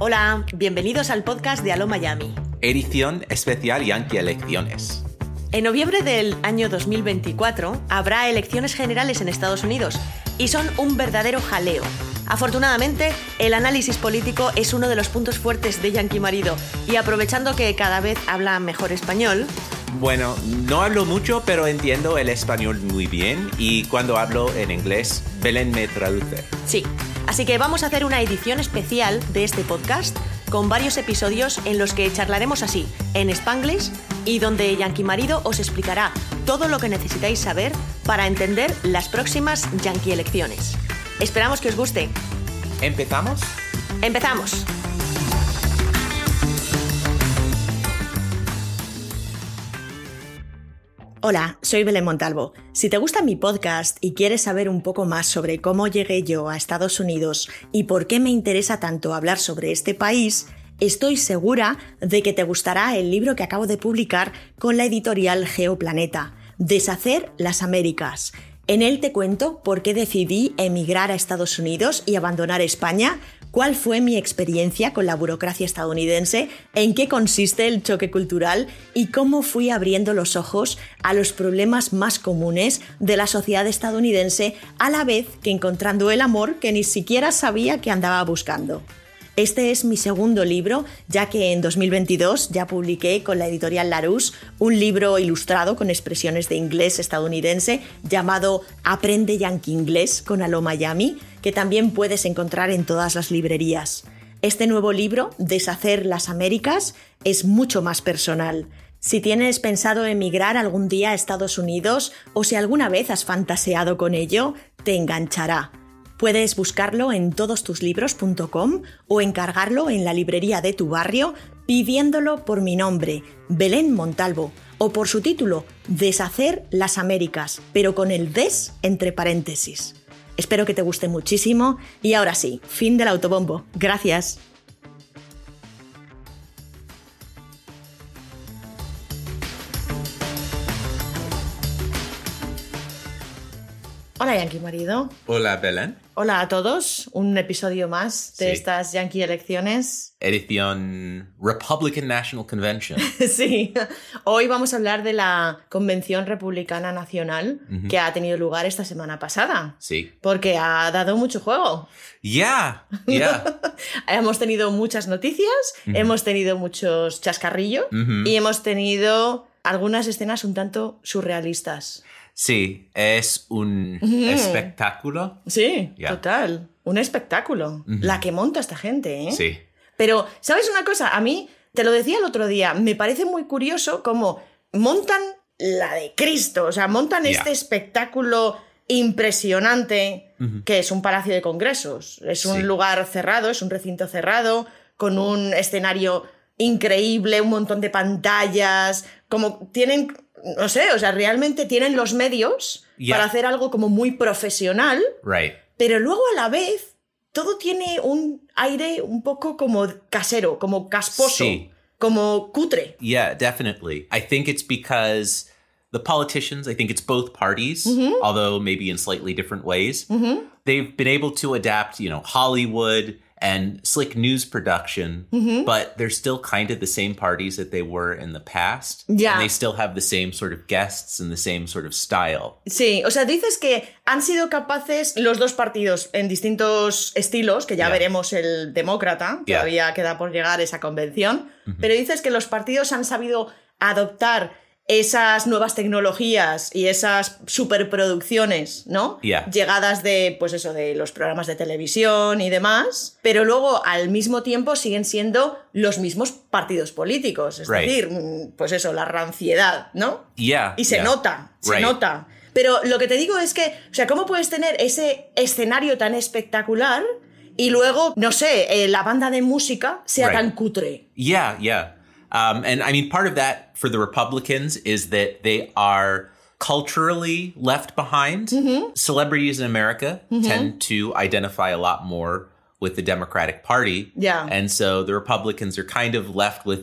Hola, bienvenidos al podcast de Aló Miami. Edición especial Yankee Elecciones. En noviembre del año 2024 habrá elecciones generales en Estados Unidos y son un verdadero jaleo. Afortunadamente, el análisis político es uno de los puntos fuertes de Yankee Marido y aprovechando que cada vez habla mejor español, bueno, no hablo mucho, pero entiendo el español muy bien y cuando hablo en inglés, Belén me traduce. Sí, Así que vamos a hacer una edición especial de este podcast con varios episodios en los que charlaremos así, en Spanglish, y donde Yankee Marido os explicará todo lo que necesitáis saber para entender las próximas Yankee elecciones. Esperamos que os guste. ¿Empezamos? Empezamos. Hola, soy Belén Montalvo. Si te gusta mi podcast y quieres saber un poco más sobre cómo llegué yo a Estados Unidos y por qué me interesa tanto hablar sobre este país, estoy segura de que te gustará el libro que acabo de publicar con la editorial Geoplaneta, Deshacer las Américas, en él te cuento por qué decidí emigrar a Estados Unidos y abandonar España, cuál fue mi experiencia con la burocracia estadounidense, en qué consiste el choque cultural y cómo fui abriendo los ojos a los problemas más comunes de la sociedad estadounidense a la vez que encontrando el amor que ni siquiera sabía que andaba buscando. Este es mi segundo libro, ya que en 2022 ya publiqué con la editorial Larousse un libro ilustrado con expresiones de inglés estadounidense llamado Aprende Yankee Inglés con Alo Miami, que también puedes encontrar en todas las librerías. Este nuevo libro, Deshacer las Américas, es mucho más personal. Si tienes pensado emigrar algún día a Estados Unidos o si alguna vez has fantaseado con ello, te enganchará. Puedes buscarlo en todostuslibros.com o encargarlo en la librería de tu barrio pidiéndolo por mi nombre, Belén Montalvo, o por su título, Deshacer las Américas, pero con el des entre paréntesis. Espero que te guste muchísimo y ahora sí, fin del autobombo. Gracias. Hola Yankee Marido. Hola Belén. Hola a todos. Un episodio más de estas Yankee elecciones. Edición Republican National Convention. sí. Hoy vamos a hablar de la Convención Republicana Nacional que ha tenido lugar esta semana pasada. Sí. Porque ha dado mucho juego. Ya, ya. hemos tenido muchas noticias, hemos tenido muchos chascarrillos y hemos tenido algunas escenas un tanto surrealistas. Sí, es un espectáculo. Sí, total. Un espectáculo. La que monta esta gente, ¿eh? Sí. Pero, ¿sabes una cosa? A mí, te lo decía el otro día, me parece muy curioso cómo montan la de Cristo, o sea, montan este espectáculo impresionante que es un palacio de congresos, es un lugar cerrado, es un recinto cerrado, con un escenario increíble, un montón de pantallas, como tienen, no sé, o sea, realmente tienen los medios para hacer algo como muy profesional. Pero luego a la vez todo tiene un aire un poco como casero, como casposo, como cutre. Yeah, definitely. I think it's because the politicians, I think it's both parties, mm-hmm. although maybe in slightly different ways. Mm-hmm. They've been able to adapt, you know, Hollywood and slick news production, mm-hmm. but they're still kind of the same parties that they were in the past. Yeah. And they still have the same sort of guests and the same sort of style. Sí, o sea, dices que han sido capaces los dos partidos en distintos estilos, que ya yeah. veremos el demócrata, todavía yeah. queda por llegar esa convención, mm-hmm. pero dices que los partidos han sabido adoptar esas nuevas tecnologías y esas superproducciones, ¿no? Llegadas de, pues eso, de los programas de televisión y demás, pero luego al mismo tiempo siguen siendo los mismos partidos políticos, es decir, mm, pues eso, la ranciedad, ¿no? Y se nota, se nota. Pero lo que te digo es que, o sea, ¿cómo puedes tener ese escenario tan espectacular y luego, no sé, eh, la banda de música sea tan cutre? Ya, ya. Um, and I mean, part of that for the Republicans is that they are culturally left behind. Mm-hmm. Celebrities in America mm-hmm. tend to identify a lot more with the Democratic Party. Yeah. And so the Republicans are kind of left with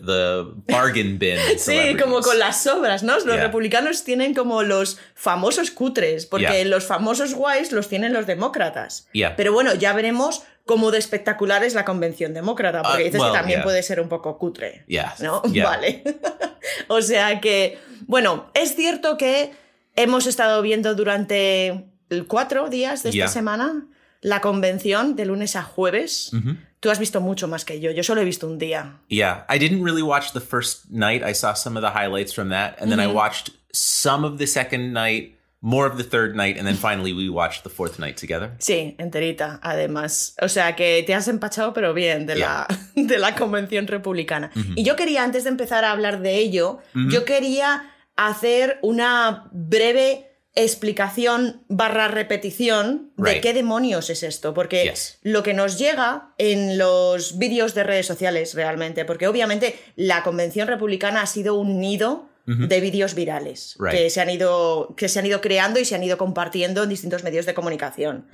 bargain bin. sí, como con las sobras, ¿no? Los republicanos tienen como los famosos cutres, porque los famosos guays los tienen los demócratas. Pero bueno, ya veremos cómo de espectacular es la convención demócrata, porque uh, también puede ser un poco cutre. ¿No? Vale. o sea que, bueno, es cierto que hemos estado viendo durante cuatro días de esta semana la convención de lunes a jueves. Tú has visto mucho más que yo. Yo solo he visto un día. Yeah, I didn't really watch the first night. I saw some of the highlights from that, and then I watched some of the second night, more of the third night, and then finally we watched the fourth night together. Sí, enterita, además. O sea que te has empachado, pero bien, de, la, de la convención republicana. Y yo quería, antes de empezar a hablar de ello, yo quería hacer una breve explicación barra repetición de qué demonios es esto, porque lo que nos llega en los vídeos de redes sociales realmente, porque obviamente la Convención Republicana ha sido un nido de vídeos virales que, se han ido, que se han ido creando y se han ido compartiendo en distintos medios de comunicación.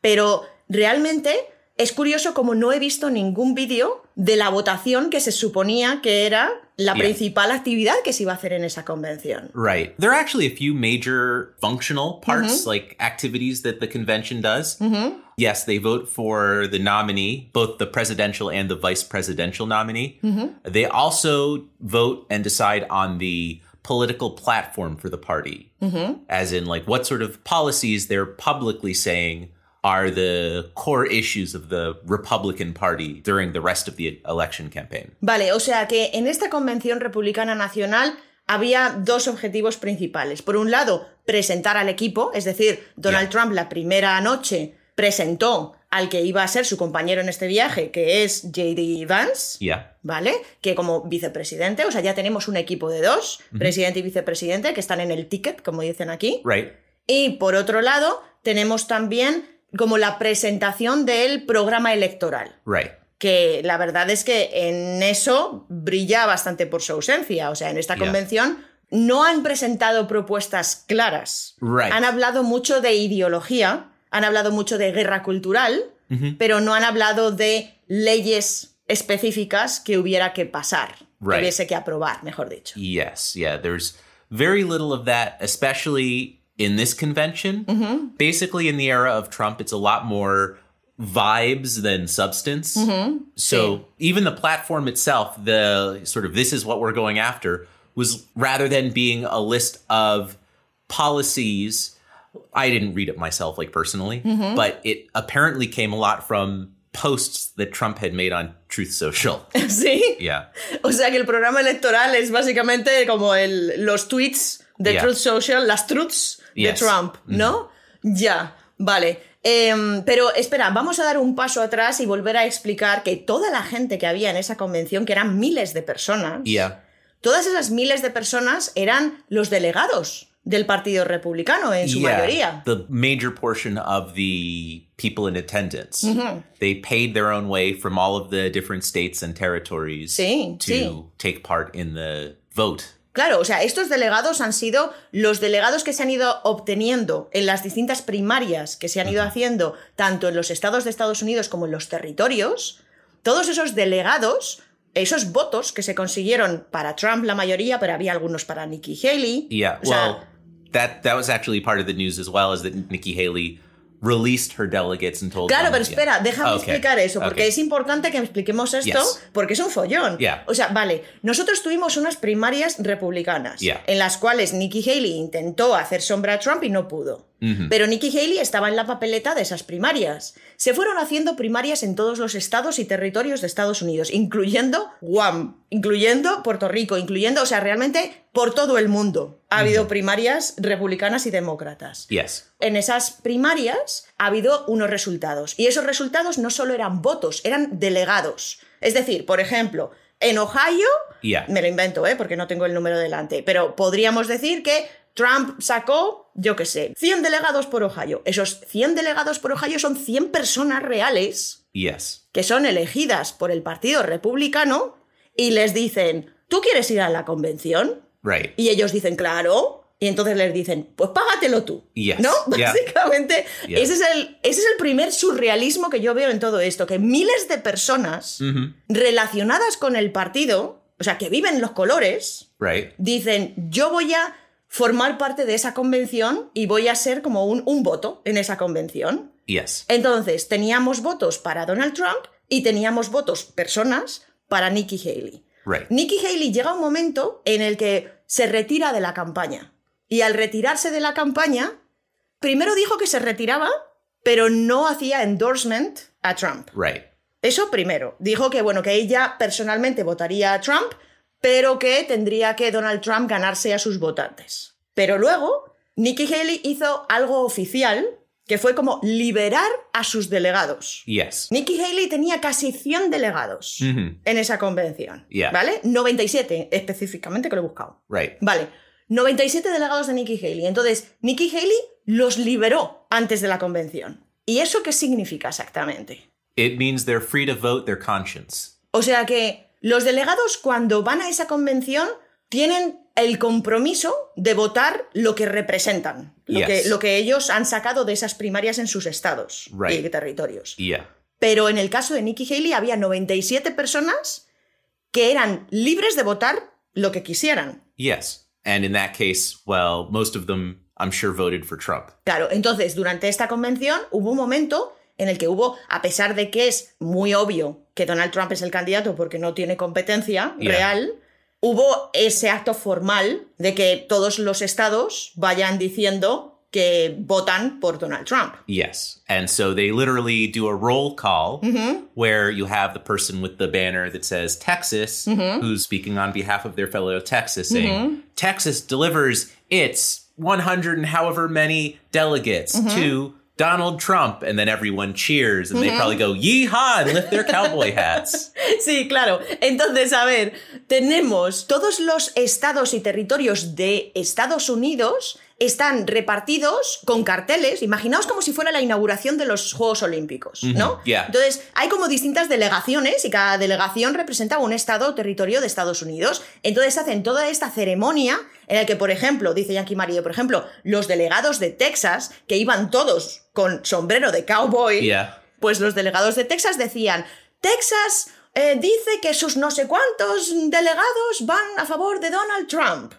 Pero realmente Es curioso como no he visto ningún vídeo de la votación que se suponía que era la yeah. principal actividad que se iba a hacer en esa convención. Right. There are actually a few major functional parts, mm -hmm. like activities that the convention does. Mm -hmm. Yes, they vote for the nominee, both the presidential and the vice presidential nominee. Mm -hmm. They also vote and decide on the political platform for the party, mm-hmm. as in, like, what sort of policies they're publicly saying are the core issues of the Republican Party during the rest of the election campaign. Vale, o sea que en esta convención republicana nacional había dos objetivos principales. Por un lado, presentar al equipo, es decir, Donald Trump la primera noche presentó al que iba a ser su compañero en este viaje, que es JD Vance, ¿vale? Que como vicepresidente, o sea, ya tenemos un equipo de dos, presidente y vicepresidente, que están en el ticket, como dicen aquí. Right. Y por otro lado, tenemos también como la presentación del programa electoral. Que la verdad es que en eso brilla bastante por su ausencia. O sea, en esta convención no han presentado propuestas claras. Han hablado mucho de ideología, han hablado mucho de guerra cultural, mm-hmm. pero no han hablado de leyes específicas que hubiera que pasar, que hubiese que aprobar, mejor dicho. Yes, yeah, there's very little of that, especially in this convention. Mm-hmm. Basically, in the era of Trump, it's a lot more vibes than substance. Mm-hmm. So yeah. even the platform itself, the sort of this is what we're going after, was rather than being a list of policies. I didn't read it myself, like personally, mm-hmm. but it apparently came a lot from posts that Trump had made on Truth Social. Sí. Yeah. O sea que el programa electoral es básicamente como el, los tweets The Truth Social, las truths yes. de Trump, ¿no? Ya, vale. Eh, pero espera, vamos a dar un paso atrás y volver a explicar que toda la gente que había en esa convención, que eran miles de personas, yeah. todas esas miles de personas eran los delegados del Partido Republicano en su yeah. mayoría. The major portion of the people in attendance. Mm -hmm. They paid their own way from all of the different states and territories sí, to take part in the vote Claro, o sea, estos delegados han sido los delegados que se han ido obteniendo en las distintas primarias que se han ido haciendo, tanto en los estados de Estados Unidos como en los territorios. Todos esos delegados, esos votos que se consiguieron para Trump la mayoría, pero había algunos para Nikki Haley. Yeah, o sea, well, that, that was actually part of the news as well, is that Nikki Haley released her delegates and told Claro, pero espera, déjame explicar eso, porque es importante que expliquemos esto, porque es un follón. O sea, vale, nosotros tuvimos unas primarias republicanas, en las cuales Nikki Haley intentó hacer sombra a Trump y no pudo. Mm-hmm. Pero Nikki Haley estaba en la papeleta de esas primarias se fueron haciendo primarias en todos los estados y territorios de Estados Unidos, incluyendo Guam, incluyendo Puerto Rico, incluyendo, o sea, realmente por todo el mundo. Ha habido primarias republicanas y demócratas. En esas primarias ha habido unos resultados. Y esos resultados no solo eran votos, eran delegados. Es decir, por ejemplo, en Ohio, me lo invento, ¿eh? porque no tengo el número delante, pero podríamos decir que Trump sacó, yo qué sé, 100 delegados por Ohio. Esos 100 delegados por Ohio son 100 personas reales yes. que son elegidas por el Partido Republicano y les dicen, ¿tú quieres ir a la convención? Right. Y ellos dicen, claro. Y entonces les dicen, pues págatelo tú. Yes. ¿No? Básicamente, Ese, es el, ese es el primer surrealismo que yo veo en todo esto, que miles de personas mm-hmm. relacionadas con el partido, o sea, que viven los colores, right. dicen, yo voy a formar parte de esa convención y voy a ser como un, voto en esa convención. Yes. Entonces, teníamos votos para Donald Trump y teníamos votos personas para Nikki Haley. Right. Nikki Haley llega a un momento en el que se retira de la campaña. Y al retirarse de la campaña, primero dijo que se retiraba, pero no hacía endorsement a Trump. Right. Eso primero. Dijo que, bueno, que ella personalmente votaría a Trump, pero que tendría que Donald Trump ganarse a sus votantes. Pero luego, Nikki Haley hizo algo oficial que fue como liberar a sus delegados. Yes. Nikki Haley tenía casi 100 delegados mm-hmm. en esa convención, ¿vale? 97 específicamente que lo he buscado. Right. Vale. 97 delegados de Nikki Haley. Entonces, Nikki Haley los liberó antes de la convención. ¿Y eso qué significa exactamente? It means they're free to vote their conscience. O sea que los delegados cuando van a esa convención tienen el compromiso de votar lo que representan, lo, que, ellos han sacado de esas primarias en sus estados y territorios. Pero en el caso de Nikki Haley había 97 personas que eran libres de votar lo que quisieran. Yes. And in that case, well, most of them I'm sure voted for Trump. Claro, entonces durante esta convención hubo un momento en el que hubo, a pesar de que es muy obvio que Donald Trump es el candidato porque no tiene competencia real, hubo ese acto formal de que todos los estados vayan diciendo que votan por Donald Trump. Yes. And so they literally do a roll call where you have the person with the banner that says Texas, who's speaking on behalf of their fellow Texas, saying, Texas delivers its 100 and however many delegates to Donald Trump, and then everyone cheers, and they probably go, yeehaw, and lift their cowboy hats. Sí, claro. Entonces, a ver, tenemos todos los estados y territorios de Estados Unidos están repartidos con carteles. Imaginaos como si fuera la inauguración de los Juegos Olímpicos, ¿no? Entonces, hay como distintas delegaciones y cada delegación representa un estado o territorio de Estados Unidos. Entonces, hacen toda esta ceremonia en la que, por ejemplo, dice Yankee Mario, por ejemplo, los delegados de Texas, que iban todos con sombrero de cowboy, pues los delegados de Texas decían, Texas eh, dice que sus no sé cuántos delegados van a favor de Donald Trump.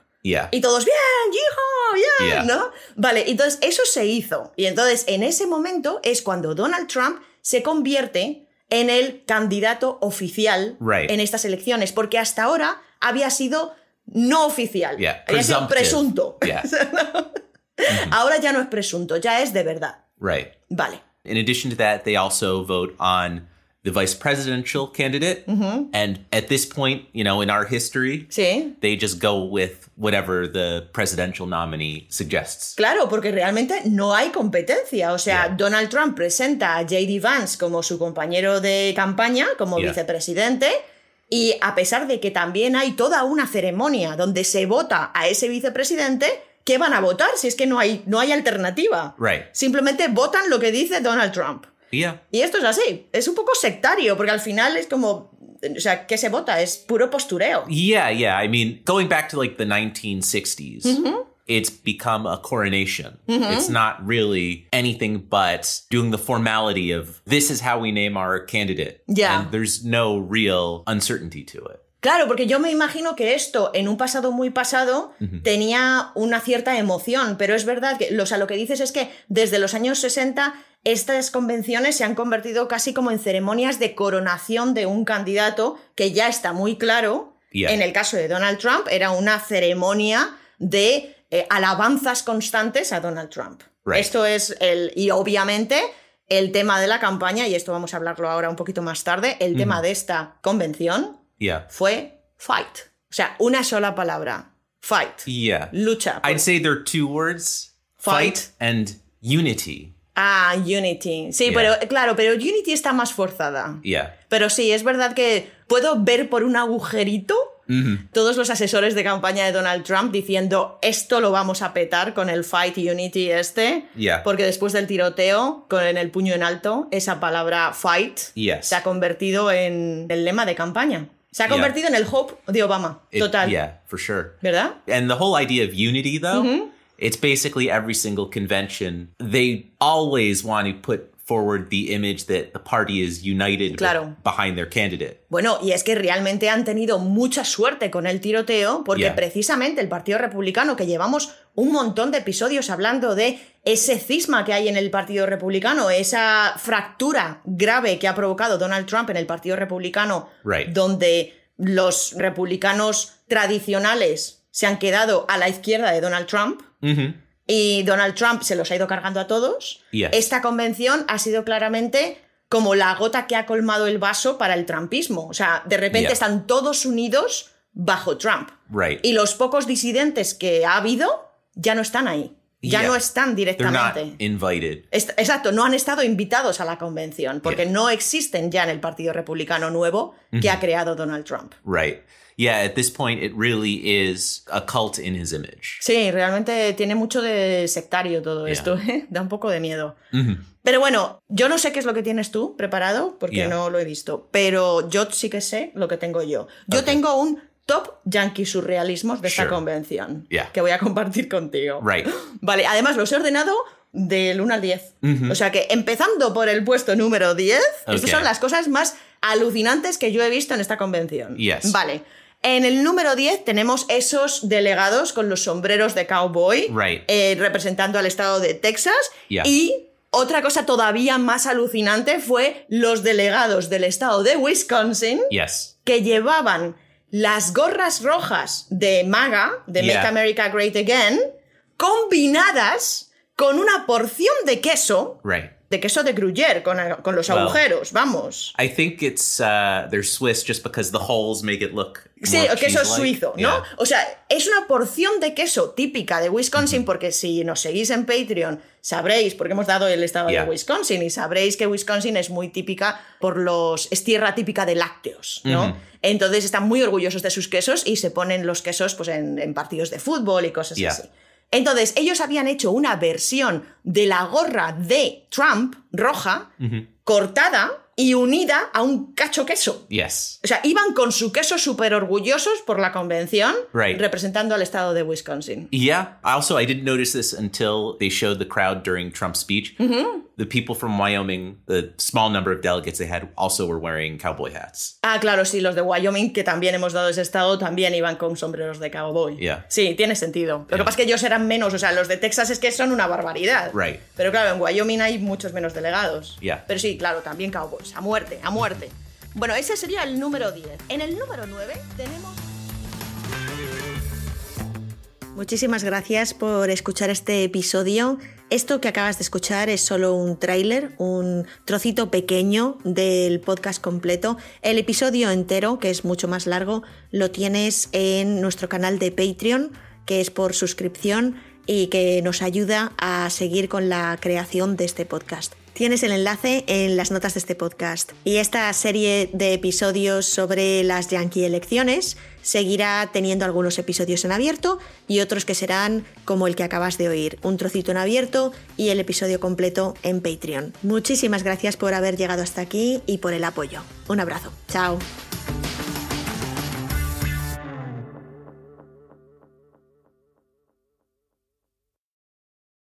Y todos, bien, hijo, bien, ¿no? Vale, entonces eso se hizo. Y entonces en ese momento es cuando Donald Trump se convierte en el candidato oficial en estas elecciones, porque hasta ahora había sido no oficial, había sido presunto. Mm-hmm. ahora ya no es presunto, ya es de verdad. Right. Vale. In addition to that, they also vote on the vice presidential candidate. Mm-hmm. And at this point, you know, in our history, they just go with whatever the presidential nominee suggests. Claro, porque realmente no hay competencia. O sea, Donald Trump presenta a J.D. Vance como su compañero de campaña, como vicepresidente. Y a pesar de que también hay toda una ceremonia donde se vota a ese vicepresidente, ¿qué van a votar si es que no hay, no hay alternativa? Simplemente votan lo que dice Donald Trump. Y esto es así, es un poco sectario, porque al final es como, o sea, ¿qué se vota? Es puro postureo. Yeah, yeah, I mean, going back to like the 1960s. it's become a coronation. It's not really anything but doing the formality of this is how we name our candidate. Yeah. And there's no real uncertainty to it. Claro, porque yo me imagino que esto en un pasado muy pasado tenía una cierta emoción, pero es verdad que, o sea, lo que dices es que desde los años 60 estas convenciones se han convertido casi como en ceremonias de coronación de un candidato que ya está muy claro. En el caso de Donald Trump era una ceremonia de eh, alabanzas constantes a Donald Trump. Esto es el... Y obviamente el tema de la campaña, y esto vamos a hablarlo ahora un poquito más tarde, el tema de esta convención fue fight. O sea, una sola palabra. Fight. Lucha. I'd say there are two words. fight and unity. Ah, Unity. Sí, pero claro, pero Unity está más forzada. Ya. Pero sí, es verdad que puedo ver por un agujerito mm-hmm. todos los asesores de campaña de Donald Trump diciendo esto lo vamos a petar con el Fight Unity este. Porque después del tiroteo, con el puño en alto, esa palabra fight se ha convertido en el lema de campaña. Se ha convertido en el hope de Obama. total. yeah, for sure. ¿Verdad? And the whole idea of unity, though. Mm-hmm. It's basically every single convention. They always want to put forward the image that the party is united behind their candidate. Bueno, y es que realmente han tenido mucha suerte con el tiroteo porque precisamente el Partido Republicano, que llevamos un montón de episodios hablando de ese cisma que hay en el Partido Republicano, esa fractura grave que ha provocado Donald Trump en el Partido Republicano, donde los republicanos tradicionales se han quedado a la izquierda de Donald Trump y Donald Trump se los ha ido cargando a todos. Esta convención ha sido claramente como la gota que ha colmado el vaso para el trumpismo. O sea, de repente están todos unidos bajo Trump. Y los pocos disidentes que ha habido ya no están ahí ya no están directamente. invitados. Exacto, no han estado invitados a la convención porque no existen ya en el Partido Republicano nuevo que ha creado Donald Trump. Right. Yeah, at this point it really is a cult in his image. Sí, realmente tiene mucho de sectario todo esto, ¿eh? da un poco de miedo. Pero bueno, yo no sé qué es lo que tienes tú preparado porque no lo he visto, pero yo sí que sé lo que tengo yo. Yo tengo un top yankee surrealismos de esta convención que voy a compartir contigo. Vale, además los he ordenado del 1 al 10. Mm-hmm. O sea que empezando por el puesto número 10, estas son las cosas más alucinantes que yo he visto en esta convención. Vale. En el número 10 tenemos esos delegados con los sombreros de cowboy eh, representando al estado de Texas y otra cosa todavía más alucinante fue los delegados del estado de Wisconsin que llevaban las gorras rojas de MAGA, de Make America Great Again, combinadas con una porción de queso de queso de Gruyère con, los agujeros, vamos. I think it's uh, they're Swiss just because the holes make it look. Sí, queso suizo, ¿no? O sea, es una porción de queso típica de Wisconsin, porque si nos seguís en Patreon sabréis, porque hemos dado el estado de Wisconsin, y sabréis que Wisconsin es muy típica por los. es tierra típica de lácteos, ¿no? Entonces están muy orgullosos de sus quesos y se ponen los quesos pues, en, partidos de fútbol y cosas así. Entonces, ellos habían hecho una versión de la gorra de Trump roja, cortada, y unida a un cacho queso. Yes. O sea, iban con su queso súper orgullosos por la convención, representando al estado de Wisconsin. Yeah. Also, I didn't notice this until they showed the crowd during Trump's speech. Mm-hmm. The people from Wyoming, the small number of delegates they had, also were wearing cowboy hats. Ah, claro, sí, los de Wyoming, que también hemos dado ese estado, también iban con sombreros de cowboy. Yeah. Sí, tiene sentido. Lo que pasa es que ellos eran menos, o sea, los de Texas es que son una barbaridad. Right. Pero claro, en Wyoming hay muchos menos delegados. Yeah. Pero sí, claro, también cowboys a muerte, a muerte. Bueno, ese sería el número 10. En el número 9 tenemos... Muchísimas gracias por escuchar este episodio. Esto que acabas de escuchar es solo un tráiler, un trocito pequeño del podcast completo. El episodio entero, que es mucho más largo, lo tienes en nuestro canal de Patreon, que es por suscripción y que nos ayuda a seguir con la creación de este podcast. Tienes el enlace en las notas de este podcast. Y esta serie de episodios sobre las Yankee elecciones seguirá teniendo algunos episodios en abierto y otros que serán como el que acabas de oír, un trocito en abierto y el episodio completo en Patreon. Muchísimas gracias por haber llegado hasta aquí y por el apoyo. Un abrazo. Chao.